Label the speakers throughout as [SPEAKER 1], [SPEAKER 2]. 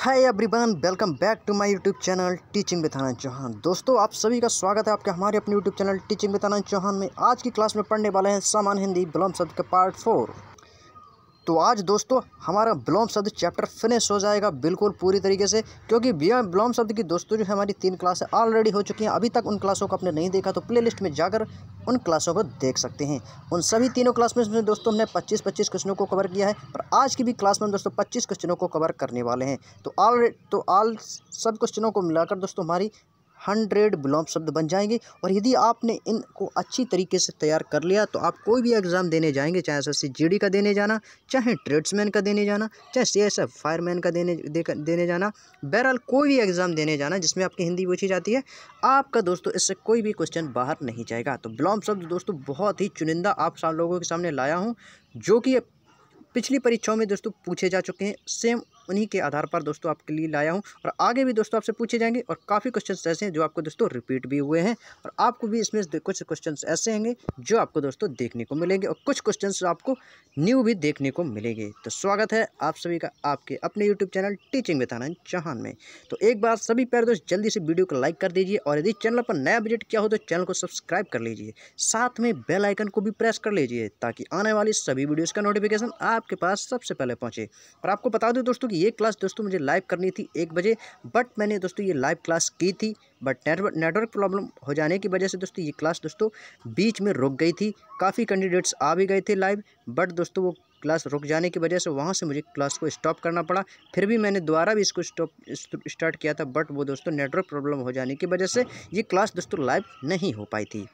[SPEAKER 1] hi everyone welcome back to my YouTube channel teaching with Anand Chauhan दोस्तों आप सभी का स्वागत है आपके हमारे अपने YouTube channel teaching with Anand Chauhan में आज की क्लास में पढ़ने वाले हैं सामान्य हिंदी ब्लम शब्द के पार्ट फोर तो आज दोस्तों हमारा ब्लॉम शब्द चैप्टर फिनिश हो जाएगा बिल्कुल पूरी तरीके से क्योंकि बिया ब्लॉम शब्द की दोस्तों जो है हमारी तीन क्लासें ऑलरेडी हो चुकी हैं अभी तक उन क्लासों को आपने नहीं देखा तो प्लेलिस्ट में जाकर उन क्लासों को देख सकते हैं उन सभी तीनों क्लास में दोस्तों हमने पच्चीस पच्चीस क्वेश्चनों को कवर किया है और आज की भी क्लास में दोस्तों पच्चीस क्वेश्चनों को कवर करने वाले हैं तो ऑलरेडी तो ऑल सब क्वेश्चनों को मिलाकर दोस्तों हमारी हंड्रेड बिलोम शब्द बन जाएंगे और यदि आपने इनको अच्छी तरीके से तैयार कर लिया तो आप कोई भी एग्ज़ाम देने जाएंगे चाहे एस एस का देने जाना चाहे ट्रेड्समैन का देने जाना चाहे सी एस एफ फायरमैन का देने दे, देने जाना बहरहाल कोई भी एग्ज़ाम देने जाना जिसमें आपकी हिंदी पूछी जाती है आपका दोस्तों इससे कोई भी क्वेश्चन बाहर नहीं जाएगा तो बिलोम शब्द दोस्तों बहुत ही चुनिंदा आप लोगों के सामने लाया हूँ जो कि पिछली परीक्षाओं में दोस्तों पूछे जा चुके हैं सेम उन्हीं के आधार पर दोस्तों आपके लिए लाया हूँ और आगे भी दोस्तों आपसे पूछे जाएंगे और काफ़ी क्वेश्चन ऐसे हैं जो आपको दोस्तों रिपीट भी हुए हैं और आपको भी इसमें कुछ क्वेश्चन ऐसे होंगे जो आपको दोस्तों देखने को मिलेंगे और कुछ क्वेश्चन आपको न्यू भी देखने को मिलेंगे तो स्वागत है आप सभी का आपके अपने YouTube channel teaching with Anand Chauhan में तो एक बार सभी प्यारे दोस्त जल्दी से वीडियो को लाइक कर दीजिए और यदि चैनल पर नया विजिट किया हो तो चैनल को सब्सक्राइब कर लीजिए साथ में बेल आइकन को भी प्रेस कर लीजिए ताकि आने वाली सभी वीडियोज़ का नोटिफिकेशन आपके पास सबसे पहले पहुँचे और आपको बता दूँ दोस्तों कि ये क्लास दोस्तों मुझे लाइव करनी थी एक बजे बट मैंने दोस्तों ये लाइव क्लास की थी बट नेटवर्क नेटवर्क प्रॉब्लम हो जाने की वजह से दोस्तों ये क्लास दोस्तों बीच में रुक गई थी काफ़ी कैंडिडेट्स आ भी गए थे लाइव बट दोस्तों वो क्लास रुक जाने की वजह से वहाँ से मुझे क्लास को स्टॉप करना पड़ा फिर भी मैंने दोबारा भी इसको स्टॉप स्टार्ट किया था बट वो दोस्तों नेटवर्क प्रॉब्लम हो जाने की वजह से ये क्लास दोस्तों लाइव नहीं हो पाई थी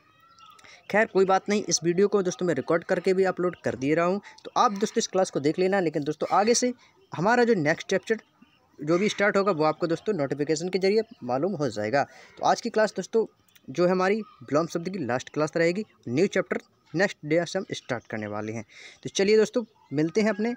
[SPEAKER 1] खैर कोई बात नहीं इस वीडियो को दोस्तों मैं रिकॉर्ड करके भी अपलोड कर दे रहा हूँ तो आप दोस्तों इस क्लास को देख लेना लेकिन दोस्तों आगे से हमारा जो नेक्स्ट चैप्टर जो भी स्टार्ट होगा वो आपको दोस्तों नोटिफिकेशन के जरिए मालूम हो जाएगा तो आज की क्लास दोस्तों जो है हमारी ब्लॉम शब्द की लास्ट क्लास रहेगी न्यू चैप्टर नेक्स्ट डे से हम स्टार्ट करने वाले हैं तो चलिए दोस्तों मिलते हैं अपने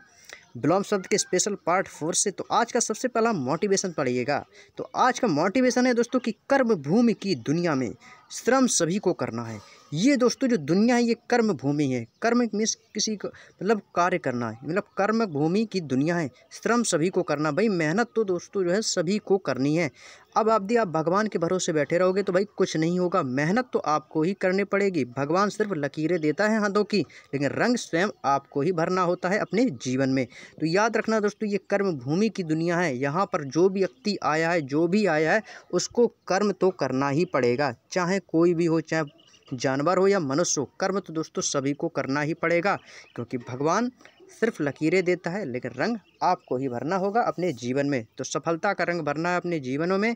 [SPEAKER 1] बिलोंग शब्द के स्पेशल पार्ट फोर से तो आज का सबसे पहला मोटिवेशन पढ़िएगा तो आज का मोटिवेशन है दोस्तों कि कर्म भूमि की दुनिया में श्रम सभी को करना है ये दोस्तों जो दुनिया है ये कर्म भूमि है कर्म मीन्स किसी को मतलब कार्य करना है मतलब कर्म भूमि की दुनिया है श्रम सभी को करना भाई मेहनत तो दोस्तों जो है सभी को करनी है अब आप यदि आप भगवान के भरोसे बैठे रहोगे तो भाई कुछ नहीं होगा मेहनत तो आपको ही करनी पड़ेगी भगवान सिर्फ लकीरें देता है हाथों की लेकिन रंग स्वयं आपको ही भरना होता है अपने जीवन में तो याद रखना दोस्तों ये कर्म भूमि की दुनिया है यहाँ पर जो भी व्यक्ति आया है जो भी आया है उसको कर्म तो करना ही पड़ेगा चाहे कोई भी हो चाहे जानवर हो या मनुष्य हो कर्म तो दोस्तों सभी को करना ही पड़ेगा क्योंकि भगवान सिर्फ लकीरें देता है लेकिन रंग आपको ही भरना होगा अपने जीवन में तो सफलता का रंग भरना है अपने जीवनों में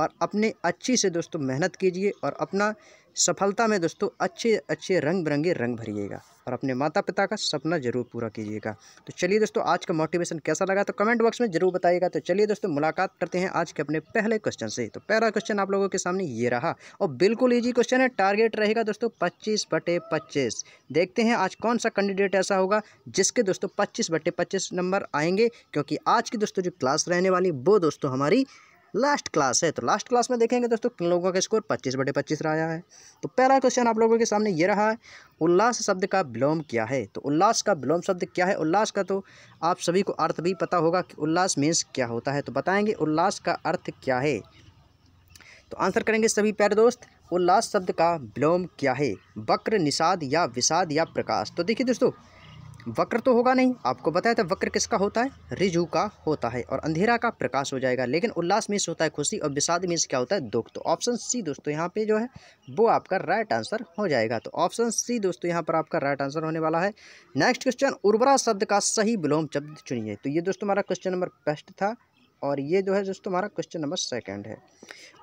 [SPEAKER 1] और अपने अच्छी से दोस्तों मेहनत कीजिए और अपना सफलता में दोस्तों अच्छे अच्छे रंग बिरंगे रंग भरिएगा और अपने माता पिता का सपना जरूर पूरा कीजिएगा तो चलिए दोस्तों आज का मोटिवेशन कैसा लगा तो कमेंट बॉक्स में जरूर बताइएगा तो चलिए दोस्तों मुलाकात करते हैं आज के अपने पहले क्वेश्चन से तो पहला क्वेश्चन आप लोगों के सामने ये रहा और बिल्कुल ईजी क्वेश्चन है टारगेट रहेगा दोस्तों पच्चीस बटे पच्चीस देखते हैं आज कौन सा कैंडिडेट ऐसा होगा जिसके दोस्तों पच्चीस बटे पच्चीस नंबर आएंगे क्योंकि आज की दोस्तों जो क्लास रहने वाली वो दोस्तों हमारी लास्ट क्लास है तो लास्ट क्लास में देखेंगे दोस्तों किन लोगों का स्कोर पच्चीस बटे पच्चीस रहा है तो पहला क्वेश्चन आप लोगों के सामने ये रहा है उल्लास शब्द का विलोम क्या है तो उल्लास का विलोम शब्द क्या है उल्लास का तो आप सभी को अर्थ भी पता होगा कि उल्लास मीन्स क्या होता है तो बताएंगे उल्लास का अर्थ क्या है तो आंसर करेंगे सभी प्यारे दोस्त उल्लास शब्द का विलोम क्या है वक्र निषाद या विषाद या प्रकाश तो देखिए दोस्तों वक्र तो होगा नहीं आपको बताया था वक्र किसका होता है रिजू का होता है और अंधेरा का प्रकाश हो जाएगा लेकिन उल्लास मीन्स होता है खुशी और विषाद मीन्स क्या होता है दुख तो ऑप्शन सी दोस्तों यहाँ पे जो है वो आपका राइट आंसर हो जाएगा तो ऑप्शन सी दोस्तों यहाँ पर आपका राइट आंसर होने वाला है नेक्स्ट क्वेश्चन उर्वरा शब्द का सही विलोम शब्द चुनिए तो ये दोस्तों हमारा क्वेश्चन नंबर बेस्ट था और ये जो है दोस्तों हमारा क्वेश्चन नंबर सेकंड है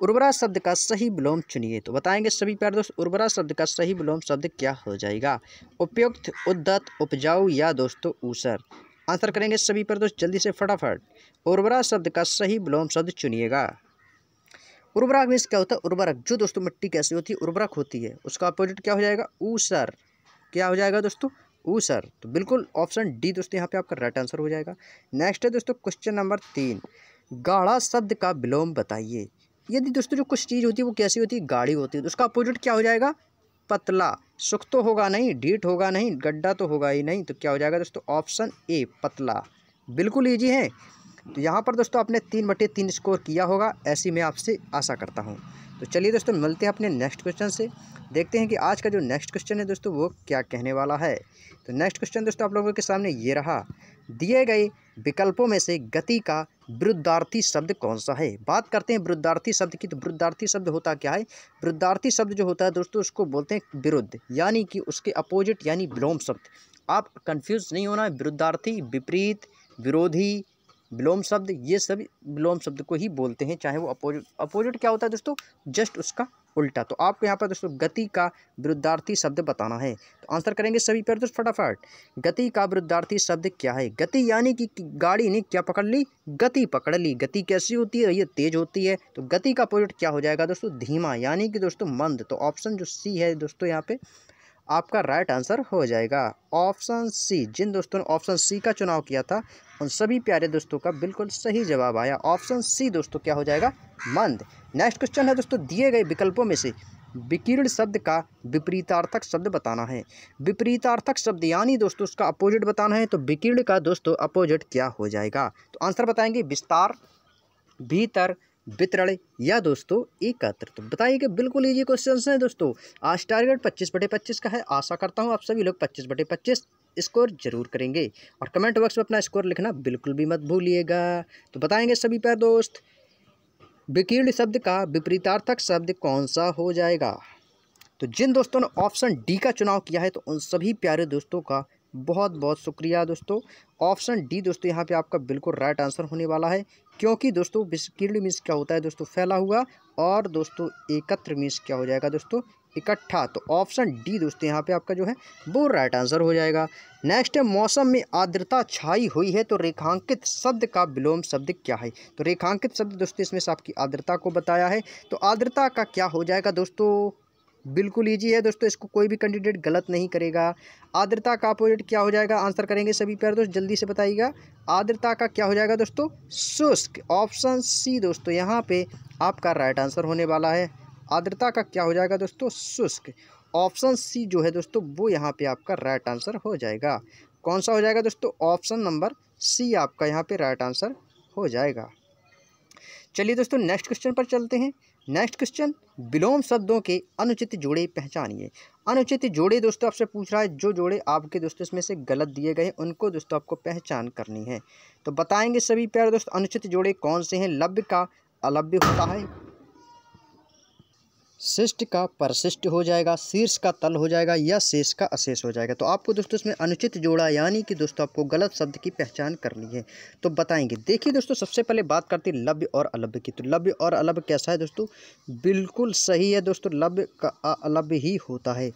[SPEAKER 1] उर्वरा शब्द का सही विलोम चुनिए तो बताएंगे सभी प्यार दोस्त उर्वरा शब्द का सही विलोम शब्द क्या हो जाएगा उपयुक्त उद्दत उपजाऊ या दोस्तों ऊसर आंसर करेंगे सभी पर दोस्त जल्दी से फटाफट उर्वरा शब्द का सही विलोम शब्द चुनिएगा उर्वरक मीन्स क्या होता है उर्वरक जो दोस्तों मिट्टी कैसी होती है उर्वरक होती है उसका अपोजिट क्या हो जाएगा ऊसर क्या हो जाएगा दोस्तों ऊसर तो बिल्कुल ऑप्शन डी दोस्तों यहाँ पे आपका राइट आंसर हो जाएगा नेक्स्ट है दोस्तों क्वेश्चन नंबर तीन गाढ़ा शब्द का विलोम बताइए यदि दोस्तों जो कुछ चीज़ होती है वो कैसी होती है गाढ़ी होती है तो उसका अपोजिट क्या हो जाएगा पतला सुख तो होगा नहीं डीट होगा नहीं गड्ढा तो होगा ही नहीं तो क्या हो जाएगा दोस्तों ऑप्शन ए पतला बिल्कुल ईजी है तो यहाँ पर दोस्तों आपने तीन बटे तीन स्कोर किया होगा ऐसी मैं आपसे आशा करता हूँ तो चलिए दोस्तों मिलते हैं अपने नेक्स्ट क्वेश्चन से देखते हैं कि आज का जो नेक्स्ट क्वेश्चन है दोस्तों वो क्या कहने वाला है तो नेक्स्ट क्वेश्चन दोस्तों आप लोगों के सामने ये रहा दिए गए विकल्पों में से गति का वृद्धार्थी शब्द कौन सा है बात करते हैं वृद्धार्थी शब्द की तो वृद्धार्थी शब्द होता क्या है वृद्धार्थी शब्द जो होता है दोस्तों उसको बोलते हैं विरुद्ध यानी कि उसके अपोजिट यानी विलोम शब्द आप कंफ्यूज नहीं होना वृद्धार्थी विपरीत विरोधी विलोम शब्द ये सब विलोम शब्द को ही बोलते हैं चाहे वो अपोजिट अपोजिट क्या होता है दोस्तों जस्ट उसका उल्टा तो आपको यहाँ पर दोस्तों गति का विरुद्धार्थी शब्द बताना है तो आंसर करेंगे सभी पर दोस्तों फटाफट गति का विरुद्धार्थी शब्द क्या है गति यानी कि गाड़ी ने क्या पकड़ ली गति पकड़ ली गति कैसी होती है ये तेज़ होती है तो गति का अपोजिट क्या हो जाएगा दोस्तों धीमा यानी कि दोस्तों मंद तो ऑप्शन जो सी है दोस्तों यहाँ पे आपका राइट आंसर हो जाएगा ऑप्शन सी जिन दोस्तों ने ऑप्शन सी का चुनाव किया था उन सभी प्यारे दोस्तों का बिल्कुल सही जवाब आया ऑप्शन सी दोस्तों क्या हो जाएगा मंद नेक्स्ट क्वेश्चन है दोस्तों दिए गए विकल्पों में से विकीर्ण शब्द का विपरीतार्थक शब्द बताना है विपरीतार्थक शब्द यानी दोस्तों उसका अपोजिट बताना है तो विकीर्ण का दोस्तों अपोजिट क्या हो जाएगा तो आंसर बताएंगे विस्तार भीतर वितरण या दोस्तों एकत्र तो बताइए कि बिल्कुल ईजी क्वेश्चन हैं दोस्तों आज टारगेट पच्चीस बटे पच्चीस का है आशा करता हूँ आप सभी लोग पच्चीस बटे पच्चीस स्कोर जरूर करेंगे और कमेंट बॉक्स में अपना स्कोर लिखना बिल्कुल भी मत भूलिएगा तो बताएंगे सभी प्यार दोस्त विकीर्ण शब्द का विपरीतार्थक शब्द कौन सा हो जाएगा तो जिन दोस्तों ने ऑप्शन डी का चुनाव किया है तो उन सभी प्यारे दोस्तों का बहुत बहुत शुक्रिया दोस्तों ऑप्शन डी दोस्तों यहाँ पे आपका बिल्कुल राइट आंसर होने वाला है क्योंकि दोस्तों विस्कीर्ण मीन्स क्या होता है दोस्तों फैला हुआ और दोस्तों एकत्र मीन्स क्या हो जाएगा दोस्तों इकट्ठा तो ऑप्शन डी दोस्तों यहाँ पे आपका जो है वो राइट आंसर हो जाएगा नेक्स्ट है मौसम में आर्द्रता छाई हुई है तो रेखांकित शब्द का विलोम शब्द क्या है तो रेखांकित शब्द दोस्तों इसमें से आपकी आर्द्रता को बताया है तो आर्द्रता का क्या हो जाएगा दोस्तों बिल्कुल ईजी है दोस्तों इसको कोई भी कैंडिडेट गलत नहीं करेगा आर्द्रता का अपोजिट क्या हो जाएगा आंसर करेंगे सभी प्यार दोस्त जल्दी से बताइएगा आर्द्रता का क्या हो जाएगा दोस्तों शुष्क ऑप्शन सी दोस्तों यहाँ पे आपका राइट आंसर होने वाला है आर्द्रता का क्या हो जाएगा दोस्तों शुष्क ऑप्शन सी जो है दोस्तों वो यहाँ पर आपका राइट आंसर हो जाएगा कौन सा हो जाएगा दोस्तों ऑप्शन नंबर सी आपका यहाँ पर राइट आंसर हो जाएगा चलिए दोस्तों नेक्स्ट क्वेश्चन पर चलते हैं नेक्स्ट क्वेश्चन विलोम शब्दों के अनुचित जोड़े पहचानिए अनुचित जोड़े दोस्तों आपसे पूछ रहा है जो जोड़े आपके दोस्तों इसमें से गलत दिए गए हैं उनको दोस्तों आपको पहचान करनी है तो बताएंगे सभी प्यारे दोस्त अनुचित जोड़े कौन से हैं लव्य का अलभ्य होता है शिष्ट का परशिष्ट हो जाएगा शीर्ष का तल हो जाएगा या शेष का अशेष हो जाएगा तो आपको दोस्तों इसमें अनुचित जोड़ा यानी कि दोस्तों आपको गलत शब्द की पहचान करनी है तो बताएंगे देखिए दोस्तों सबसे पहले बात करते हैं लव्य और अलभ्य की तो लव्य और अलभ्य कैसा है दोस्तों बिल्कुल सही है दोस्तों लव्य का अलभ्य ही होता है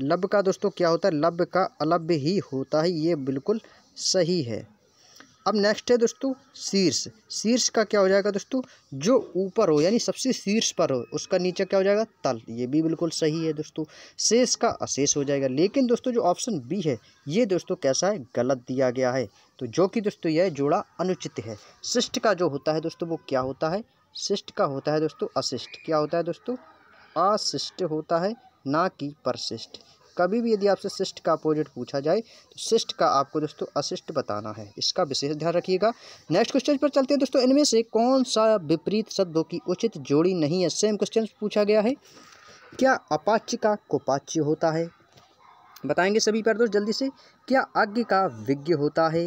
[SPEAKER 1] लब का दोस्तों क्या होता है लव्य का अलभ्य ही होता है ये बिल्कुल सही है अब नेक्स्ट है दोस्तों शीर्ष शीर्ष का क्या हो जाएगा दोस्तों जो ऊपर हो यानी सबसे शीर्ष पर हो उसका नीचे क्या हो जाएगा तल ये भी बिल्कुल सही है दोस्तों शेष का अशेष हो जाएगा लेकिन दोस्तों जो ऑप्शन बी है ये दोस्तों कैसा है गलत दिया गया है तो जो कि दोस्तों यह जोड़ा अनुचित है शिष्ट का जो होता है दोस्तों वो क्या होता है शिष्ट का होता है दोस्तों अशिष्ट क्या होता है दोस्तों अशिष्ट होता है ना कि परशिष्ट कभी भी यदि आपसे शिष्ट का अपोजिट पूछा जाए तो शिष्ट का आपको दोस्तों अशिष्ट बताना है इसका विशेष ध्यान रखिएगा नेक्स्ट क्वेश्चन पर चलते हैं दोस्तों इनमें से कौन सा विपरीत शब्दों की उचित जोड़ी नहीं है सेम क्वेश्चन पूछा गया है क्या अपाच्य का कुपाच्य होता है बताएंगे सभी पर दोस्त जल्दी से क्या अज्ञ का विज्ञ होता है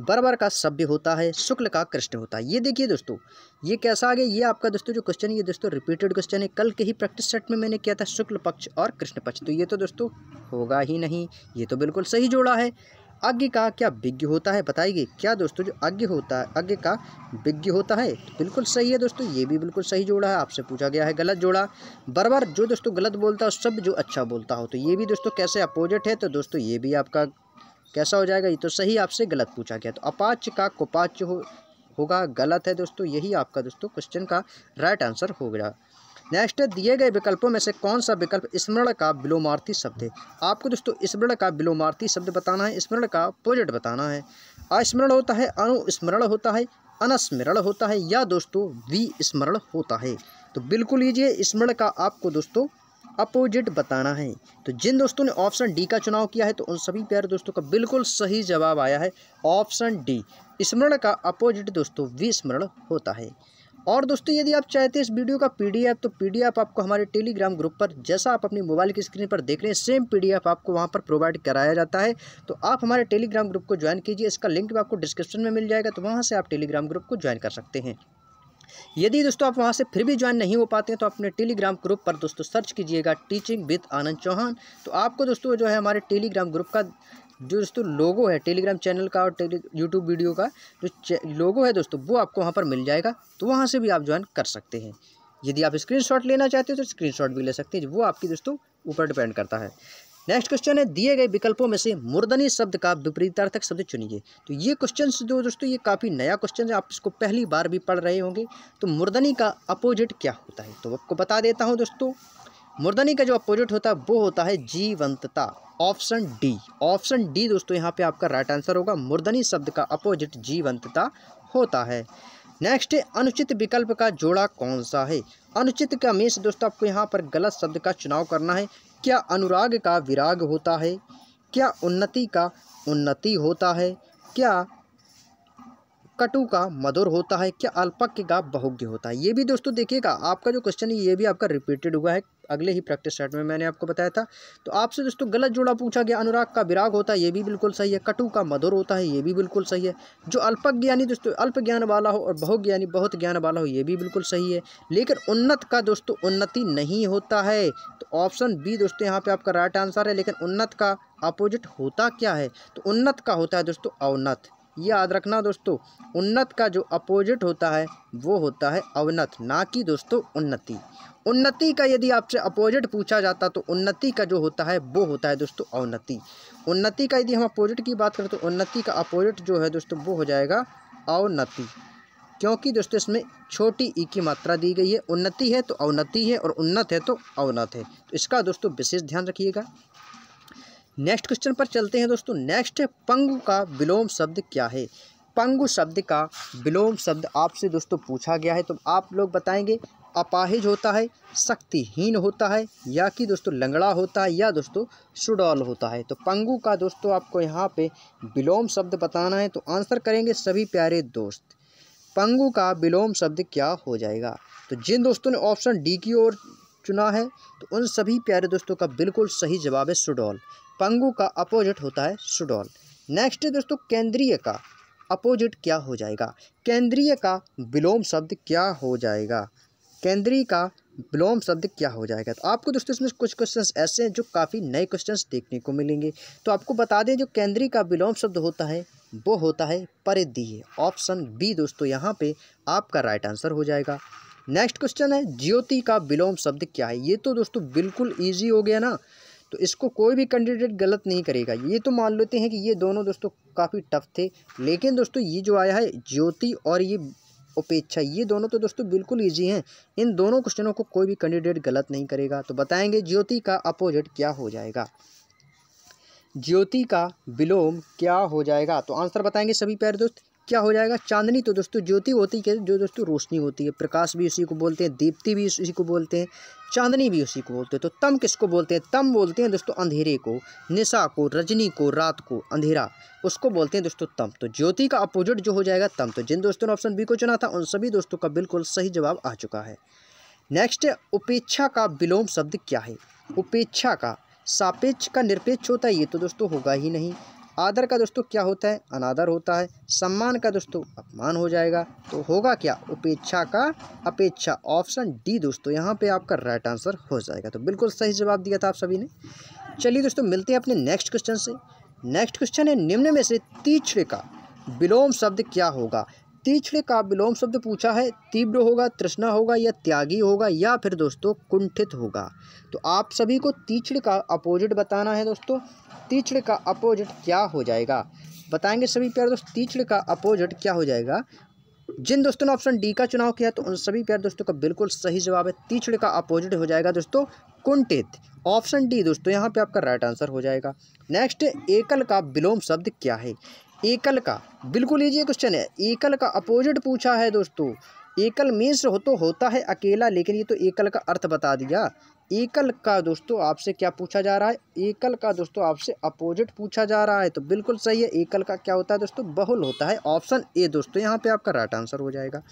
[SPEAKER 1] बरबर का सभ्य होता है शुक्ल का कृष्ण होता है ये देखिए दोस्तों ये कैसा आ गया ये आपका दोस्तों जो क्वेश्चन है ये दोस्तों रिपीटेड क्वेश्चन है कल के ही प्रैक्टिस सेट में मैंने किया था शुक्ल पक्ष और कृष्ण पक्ष तो ये तो दोस्तों होगा ही नहीं ये तो बिल्कुल सही जोड़ा है अज्ञ का क्या विज्ञ होता है बताइए क्या दोस्तों जो अज्ञ होता है अज्ञ का विज्ञ होता है तो बिल्कुल सही है दोस्तों ये भी बिल्कुल सही जोड़ा है आपसे पूछा गया है गलत जोड़ा बार जो दोस्तों गलत बोलता है सब जो अच्छा बोलता हो तो ये भी दोस्तों कैसे अपोजिट है तो दोस्तों ये भी आपका कैसा हो जाएगा ये तो सही आपसे गलत पूछा गया तो अपाच्य का कुपाच्य हो होगा गलत है दोस्तों यही आपका दोस्तों क्वेश्चन का राइट आंसर हो गया नेक्स्ट दिए गए विकल्पों में से कौन सा विकल्प स्मरण का विलोमार्थी शब्द है आपको दोस्तों स्मरण का विलोमार्थी शब्द बताना है स्मरण का पोजट बताना है अस्मरण होता है अनुस्मरण होता है अनस्मरण होता है या दोस्तों विस्मरण होता है तो बिल्कुल लीजिए स्मरण का आपको दोस्तों अपोजिट बताना है तो जिन दोस्तों ने ऑप्शन डी का चुनाव किया है तो उन सभी प्यारे दोस्तों का बिल्कुल सही जवाब आया है ऑप्शन डी स्मरण का अपोजिट दोस्तों विस्मरण होता है और दोस्तों यदि आप चाहते हैं इस वीडियो का पीडीएफ तो पीडीएफ आपको हमारे टेलीग्राम ग्रुप पर जैसा आप अपनी मोबाइल की स्क्रीन पर देख रहे हैं सेम पीडीएफ आपको वहां पर प्रोवाइड कराया जाता है तो आप हमारे टेलीग्राम ग्रुप को ज्वाइन कीजिए इसका लिंक भी आपको डिस्क्रिप्शन में मिल जाएगा तो वहाँ से आप टेलीग्राम ग्रुप को ज्वाइन कर सकते हैं यदि दोस्तों आप वहाँ से फिर भी ज्वाइन नहीं हो पाते हैं तो अपने टेलीग्राम ग्रुप पर दोस्तों सर्च कीजिएगा टीचिंग विद आनंद चौहान तो आपको दोस्तों जो है हमारे टेलीग्राम ग्रुप का जो दोस्तों लोगो है टेलीग्राम चैनल का और टेली यूट्यूब वीडियो का जो लोगो है दोस्तों वो आपको वहाँ पर मिल जाएगा तो वहाँ से भी आप ज्वाइन कर सकते हैं यदि आप स्क्रीनशॉट लेना चाहते हो तो स्क्रीनशॉट भी ले सकते हैं वो आपकी दोस्तों ऊपर डिपेंड करता है नेक्स्ट क्वेश्चन है दिए गए विकल्पों में से मुर्दनी शब्द का विपरीतार्थक शब्द चुनिए तो ये क्वेश्चन जो दोस्तों ये काफ़ी नया क्वेश्चन है आप इसको पहली बार भी पढ़ रहे होंगे तो मुर्दनी का अपोजिट क्या होता है तो आपको बता देता हूँ दोस्तों मुर्दनी का जो अपोजिट होता है वो होता है जीवंतता ऑप्शन डी ऑप्शन डी दोस्तों यहाँ पे आपका राइट आंसर होगा मुर्दनी शब्द का अपोजिट जीवंतता होता है नेक्स्ट अनुचित विकल्प का जोड़ा कौन सा है अनुचित का मीन्स दोस्तों आपको यहाँ पर गलत शब्द का चुनाव करना है क्या अनुराग का विराग होता है क्या उन्नति का उन्नति होता है क्या कटु का मधुर होता है क्या अल्पक्य का बहुज्ञ होता है ये भी दोस्तों देखिएगा आपका जो क्वेश्चन है ये भी आपका रिपीटेड हुआ है अगले ही प्रैक्टिस सेट में मैंने आपको बताया था तो आपसे दोस्तों गलत जोड़ा पूछा गया अनुराग का विराग होता है ये भी बिल्कुल सही है कटु का मधुर होता है ये भी बिल्कुल सही है जो अल्पज्ञानी दोस्तों अल्प ज्ञान वाला हो और बहु ज्ञानी बहुत ज्ञान वाला हो ये भी बिल्कुल सही है लेकिन उन्नत का दोस्तों उन्नति नहीं होता है तो ऑप्शन बी दोस्तों यहाँ पर आपका राइट आंसर है लेकिन उन्नत का अपोजिट होता क्या है तो उन्नत का होता है दोस्तों अवनत याद रखना दोस्तों उन्नत का जो अपोजिट होता है वो होता है अवनत ना कि दोस्तों उन्नति उन्नति का यदि आपसे अपोजिट पूछा जाता तो उन्नति का जो होता है वो होता है दोस्तों अवनति उन्नति का यदि हम अपोजिट की बात करें तो उन्नति का अपोजिट जो है दोस्तों वो हो जाएगा अवनति क्योंकि दोस्तों इसमें छोटी ई की मात्रा दी गई है उन्नति है तो अवनति है और उन्नत है तो अवनत है तो इसका दोस्तों विशेष ध्यान रखिएगा नेक्स्ट क्वेश्चन पर चलते हैं दोस्तों नेक्स्ट है पंगु का विलोम शब्द क्या है पंगु शब्द का विलोम शब्द आपसे दोस्तों पूछा गया है तो आप लोग बताएंगे अपाहिज होता है शक्तिहीन होता है या कि दोस्तों लंगड़ा होता है या दोस्तों सुडौल होता है तो पंगु का दोस्तों आपको यहाँ पे विलोम शब्द बताना है तो आंसर करेंगे सभी प्यारे दोस्त पंगु का विलोम शब्द क्या हो जाएगा तो जिन दोस्तों ने ऑप्शन डी की ओर चुना है तो उन सभी प्यारे दोस्तों का बिल्कुल सही जवाब है सुडौल पंगु का अपोजिट होता है सुडोल नेक्स्ट दोस्तों केंद्रीय का अपोजिट क्या हो जाएगा केंद्रीय का विलोम शब्द क्या हो जाएगा केंद्रीय का विलोम शब्द क्या हो जाएगा तो आपको दोस्तों इसमें कुछ क्वेश्चंस ऐसे हैं जो काफ़ी नए क्वेश्चंस देखने को मिलेंगे तो आपको बता दें जो केंद्रीय का विलोम शब्द होता है वो होता है परिधीय ऑप्शन बी दोस्तों यहाँ पे आपका राइट आंसर हो जाएगा नेक्स्ट क्वेश्चन है ज्योति का विलोम शब्द क्या है ये तो दोस्तों बिल्कुल ईजी हो गया ना तो इसको कोई भी कैंडिडेट गलत नहीं करेगा ये तो मान लेते हैं कि ये दोनों दोस्तों काफ़ी टफ थे लेकिन दोस्तों ये जो आया है ज्योति और ये उपेक्षा ये दोनों तो दोस्तों बिल्कुल ईजी हैं इन दोनों क्वेश्चनों को कोई भी कैंडिडेट गलत नहीं करेगा तो बताएंगे ज्योति का अपोजिट क्या हो जाएगा ज्योति का विलोम क्या हो जाएगा तो आंसर बताएंगे सभी प्यारे दोस्त क्या हो जाएगा चांदनी तो दोस्तों ज्योति होती है जो दोस्तों रोशनी होती है प्रकाश भी उसी को बोलते हैं दीप्ति भी उसी को बोलते हैं चांदनी भी उसी को बोलते हैं तो तम किसको बोलते हैं तम बोलते हैं दोस्तों अंधेरे को निशा को रजनी को रात को अंधेरा उसको बोलते हैं दोस्तों तम तो ज्योति का अपोजिट जो हो जाएगा तम तो जिन दोस्तों ने ऑप्शन बी को चुना था उन सभी दोस्तों का बिल्कुल सही जवाब आ चुका है नेक्स्ट उपेक्षा का विलोम शब्द क्या है उपेक्षा का सापेक्ष का निरपेक्ष होता है ये तो दोस्तों होगा ही नहीं आदर का दोस्तों क्या होता है अनादर होता है सम्मान का दोस्तों अपमान हो जाएगा तो होगा क्या उपेक्षा का अपेक्षा ऑप्शन डी दोस्तों यहाँ पे आपका राइट आंसर हो जाएगा तो बिल्कुल सही जवाब दिया था आप सभी ने चलिए दोस्तों मिलते हैं अपने नेक्स्ट क्वेश्चन से नेक्स्ट क्वेश्चन है निम्न में से तीछड़े का विलोम शब्द क्या होगा तीक्ष्ण का विलोम शब्द पूछा है तीव्र होगा तृष्णा होगा या त्यागी होगा या फिर दोस्तों कुंठित होगा तो आप सभी को तीक्ष्ण का अपोजिट बताना है दोस्तों तीक्ष्ण का अपोजिट क्या हो जाएगा बताएंगे सभी प्यार दोस्त तीक्ष्ण का अपोजिट क्या हो जाएगा जिन दोस्तों ने ऑप्शन डी का चुनाव किया तो उन सभी प्यार दोस्तों का बिल्कुल सही जवाब है तीक्ष्ण का अपोजिट हो जाएगा दोस्तों कुंठित ऑप्शन डी दोस्तों यहाँ पे आपका राइट आंसर हो जाएगा नेक्स्ट एकल का विलोम शब्द क्या है एकल का बिल्कुल लीजिए क्वेश्चन है एकल का अपोजिट पूछा है दोस्तों एकल मीन्स हो तो होता है अकेला लेकिन ये तो एकल का अर्थ बता दिया एकल का दोस्तों आपसे क्या पूछा जा रहा है एकल का दोस्तों आपसे अपोजिट पूछा जा रहा है तो बिल्कुल सही है एकल का क्या होता है दोस्तों बहुल होता है ऑप्शन ए दोस्तों यहाँ पे आपका राइट आंसर हो जाएगा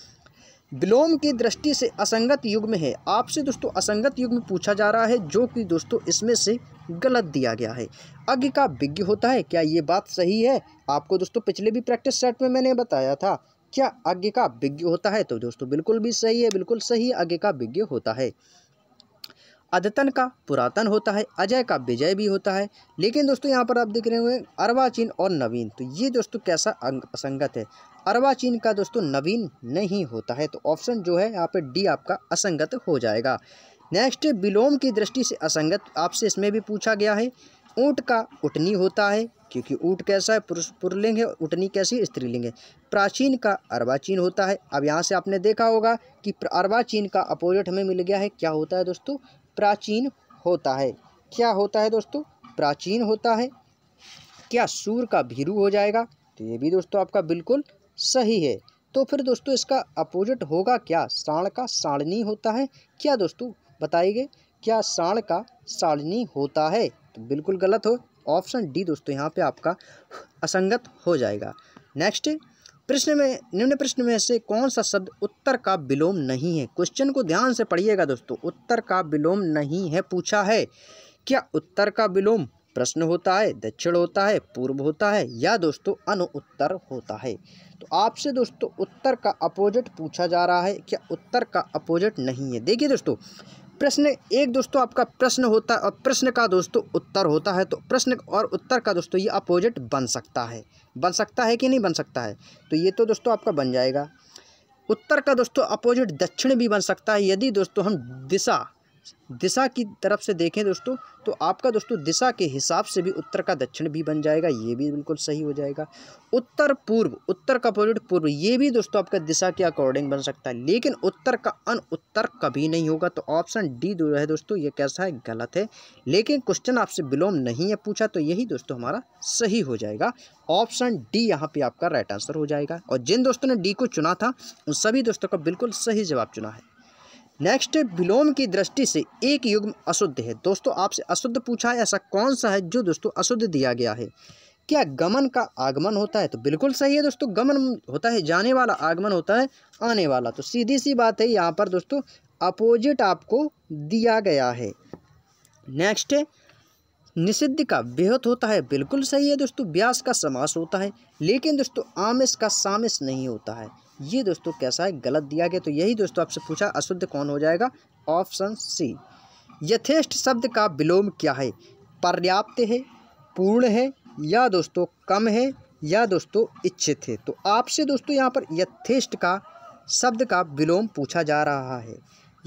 [SPEAKER 1] विलोम की दृष्टि से असंगत युग में है आपसे दोस्तों असंगत युग में पूछा जा रहा है जो कि दोस्तों इसमें से गलत दिया गया है अज्ञ का विज्ञ होता है क्या ये बात सही है आपको दोस्तों पिछले भी प्रैक्टिस सेट में मैंने बताया था क्या अज्ञ का विज्ञ होता है तो दोस्तों बिल्कुल भी सही है बिल्कुल सही अज्ञ का विज्ञ होता है अद्यतन का पुरातन होता है अजय का विजय भी होता है लेकिन दोस्तों यहाँ पर आप देख रहे हैं अर्वाचीन और नवीन तो ये दोस्तों कैसा असंगत है चीन का दोस्तों नवीन नहीं होता है तो ऑप्शन जो है यहाँ पे डी आपका असंगत हो जाएगा नेक्स्ट विलोम की दृष्टि से असंगत आपसे इसमें भी पूछा गया है ऊँट का उटनी होता है क्योंकि ऊँट कैसा है पुरुष पुरलिंग है उटनी कैसी स्त्रीलिंग है प्राचीन का अरवाचीन होता है अब यहाँ से आपने देखा होगा कि अरवाचीन का अपोजिट हमें मिल गया है क्या होता है दोस्तों प्राचीन होता है क्या होता है दोस्तों प्राचीन होता है क्या सूर का भीरू हो जाएगा तो ये भी दोस्तों आपका बिल्कुल सही है तो फिर दोस्तों इसका अपोजिट होगा क्या साण का साड़नी होता है क्या दोस्तों बताइए क्या साण का साड़नी होता है तो बिल्कुल गलत हो ऑप्शन डी दोस्तों यहाँ पे आपका असंगत हो जाएगा नेक्स्ट प्रश्न में निम्न प्रश्न में से कौन सा शब्द उत्तर का विलोम नहीं है क्वेश्चन को ध्यान से पढ़िएगा दोस्तों उत्तर का विलोम नहीं है पूछा है क्या उत्तर का विलोम प्रश्न होता है दक्षिण होता है पूर्व होता है या दोस्तों अनुत्तर होता है तो आपसे दोस्तों उत्तर का अपोजिट पूछा जा रहा है क्या उत्तर का अपोजिट नहीं है देखिए दोस्तों प्रश्न एक दोस्तों आपका प्रश्न होता है और प्रश्न का दोस्तों उत्तर होता है तो प्रश्न और उत्तर का दोस्तों ये अपोजिट बन सकता है बन सकता है कि नहीं बन सकता है तो ये तो दोस्तों आपका बन जाएगा उत्तर का दोस्तों अपोजिट दक्षिण भी बन सकता है यदि दोस्तों हम दिशा दिशा की तरफ से देखें दोस्तों तो आपका दोस्तों दिशा के हिसाब से भी उत्तर का दक्षिण भी बन जाएगा ये भी बिल्कुल सही हो जाएगा उत्तर पूर्व उत्तर का पॉजिट पूर्व ये भी दोस्तों आपका दिशा के अकॉर्डिंग बन सकता है लेकिन उत्तर का अन उत्तर कभी नहीं होगा तो ऑप्शन डी जो है दोस्तों ये कैसा है गलत है लेकिन क्वेश्चन आपसे विलोम नहीं है पूछा तो यही दोस्तों हमारा सही हो जाएगा ऑप्शन डी यहाँ पर आपका राइट आंसर हो जाएगा और जिन दोस्तों ने डी को चुना था उन सभी दोस्तों का बिल्कुल सही जवाब चुना है नेक्स्ट विलोम की दृष्टि से एक युग्म अशुद्ध है दोस्तों आपसे अशुद्ध पूछा है ऐसा कौन सा है जो दोस्तों अशुद्ध दिया गया है क्या गमन का आगमन होता है तो बिल्कुल सही है दोस्तों गमन होता है जाने वाला आगमन होता है आने वाला तो सीधी सी बात है यहाँ पर दोस्तों अपोजिट आपको दिया गया है नेक्स्ट निषिद्ध का बेहत होता है बिल्कुल सही है दोस्तों व्यास का समास होता है लेकिन दोस्तों आमिस का सामिस नहीं होता है ये दोस्तों कैसा है गलत दिया गया तो यही दोस्तों आपसे पूछा अशुद्ध कौन हो जाएगा ऑप्शन सी यथेष्ट शब्द का विलोम क्या है पर्याप्त है पूर्ण है या दोस्तों कम है या दोस्तों इच्छित है तो आपसे दोस्तों यहाँ पर यथेष्ट का शब्द का विलोम पूछा जा रहा है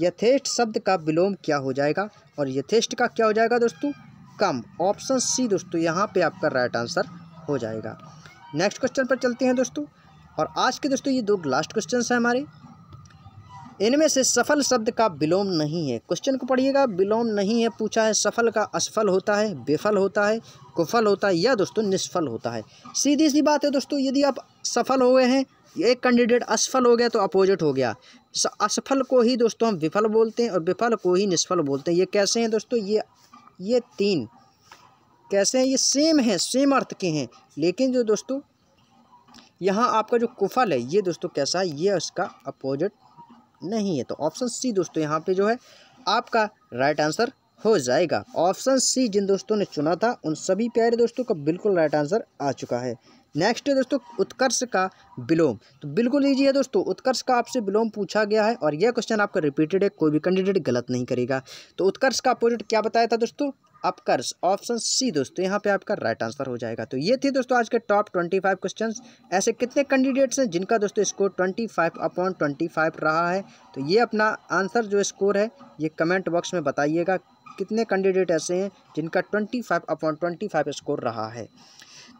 [SPEAKER 1] यथेष्ट शब्द का विलोम क्या हो जाएगा और यथेष्ट का क्या हो जाएगा दोस्तों कम ऑप्शन सी दोस्तों यहाँ पे आपका राइट आंसर हो जाएगा नेक्स्ट क्वेश्चन पर चलते हैं दोस्तों और आज के दोस्तों ये दो लास्ट क्वेश्चन हैं हमारे इनमें से सफल शब्द का विलोम नहीं है क्वेश्चन को पढ़िएगा विलोम नहीं है पूछा है सफल का असफल होता है बेफल होता है कुफल होता है या दोस्तों निष्फल होता है सीधी सी बात है दोस्तों यदि आप सफल गए हैं एक कैंडिडेट असफल हो गया तो अपोजिट हो गया असफल को ही दोस्तों हम विफल बोलते हैं और विफल को ही निष्फल बोलते हैं ये कैसे हैं दोस्तों ये ये तीन कैसे हैं ये सेम हैं सेम अर्थ के हैं लेकिन जो दोस्तों यहाँ आपका जो कुफल है ये दोस्तों कैसा है ये उसका अपोजिट नहीं है तो ऑप्शन सी दोस्तों यहाँ पे जो है आपका राइट आंसर हो जाएगा ऑप्शन सी जिन दोस्तों ने चुना था उन सभी प्यारे दोस्तों का बिल्कुल राइट आंसर आ चुका है नेक्स्ट है दोस्तों उत्कर्ष का विलोम तो बिल्कुल लीजिए दोस्तों उत्कर्ष का आपसे विलोम पूछा गया है और यह क्वेश्चन आपका रिपीटेड है कोई भी कैंडिडेट गलत नहीं करेगा तो उत्कर्ष का अपोजिट क्या बताया था दोस्तों अपकर्स ऑप्शन सी दोस्तों यहाँ पे आपका राइट आंसर हो जाएगा तो ये थी दोस्तों आज के टॉप ट्वेंटी फाइव क्वेश्चन ऐसे कितने कैंडिडेट्स हैं जिनका दोस्तों score twenty five upon twenty five रहा है तो ये अपना आंसर जो स्कोर है ये कमेंट बॉक्स में बताइएगा कितने कैंडिडेट ऐसे हैं जिनका twenty five upon twenty five score रहा है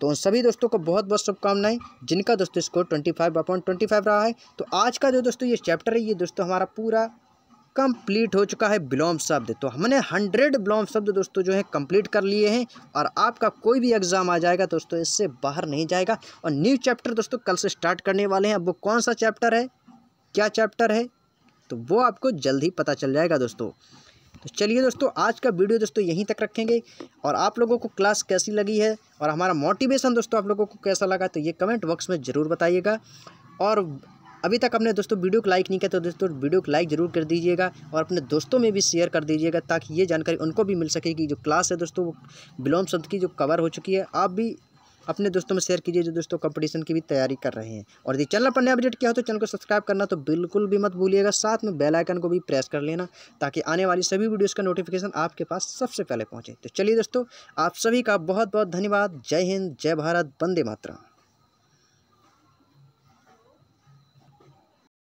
[SPEAKER 1] तो उन सभी दोस्तों को बहुत बहुत शुभकामनाएं जिनका दोस्तों score twenty five upon twenty five रहा है तो आज का जो दोस्तों ये चैप्टर है ये दोस्तों हमारा पूरा कंप्लीट हो चुका है ब्लॉम शब्द तो हमने हंड्रेड ब्लॉम शब्द दोस्तों जो है कंप्लीट कर लिए हैं और आपका कोई भी एग्ज़ाम आ जाएगा दोस्तों इससे बाहर नहीं जाएगा और न्यू चैप्टर दोस्तों कल से स्टार्ट करने वाले हैं अब वो कौन सा चैप्टर है क्या चैप्टर है तो वो आपको जल्द ही पता चल जाएगा दोस्तों तो चलिए दोस्तों आज का वीडियो दोस्तों यहीं तक रखेंगे और आप लोगों को क्लास कैसी लगी है और हमारा मोटिवेशन दोस्तों आप लोगों को कैसा लगा तो ये कमेंट बॉक्स में ज़रूर बताइएगा और अभी तक अपने दोस्तों वीडियो को लाइक नहीं किया तो दोस्तों वीडियो को लाइक जरूर कर दीजिएगा और अपने दोस्तों में भी शेयर कर दीजिएगा ताकि ये जानकारी उनको भी मिल सके कि जो क्लास है दोस्तों वो विलोम शब्द की जो कवर हो चुकी है आप भी अपने दोस्तों में शेयर कीजिए जो दोस्तों कंपटीशन की भी तैयारी कर रहे हैं और यदि चैनल पर नया अपडेट किया हो तो चैनल को सब्सक्राइब करना तो बिल्कुल भी मत भूलिएगा साथ में बेल आइकन को भी प्रेस कर लेना ताकि आने वाली सभी वीडियोस का नोटिफिकेशन आपके पास सबसे पहले पहुंचे तो चलिए दोस्तों आप सभी का बहुत बहुत धन्यवाद जय हिंद जय भारत वंदे मातरम